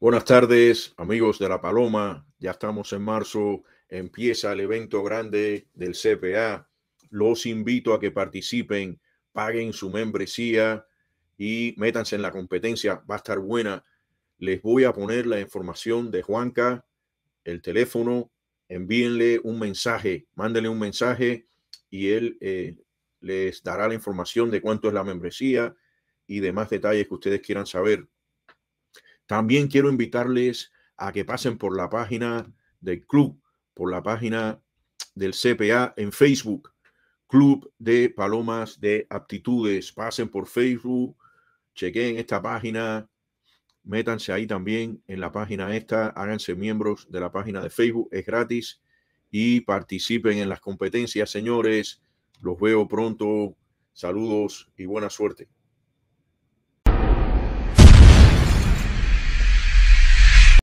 Buenas tardes, amigos de La Paloma. Ya estamos en marzo. Empieza el evento grande del CPA. Los invito a que participen, paguen su membresía y métanse en la competencia. Va a estar buena. Les voy a poner la información de Juanca, el teléfono. Envíenle un mensaje, mándenle un mensaje y él eh, les dará la información de cuánto es la membresía y demás detalles que ustedes quieran saber. También quiero invitarles a que pasen por la página del club, por la página del CPA en Facebook, Club de Palomas de Aptitudes. Pasen por Facebook, chequen esta página, métanse ahí también en la página esta, háganse miembros de la página de Facebook, es gratis y participen en las competencias, señores. Los veo pronto. Saludos y buena suerte.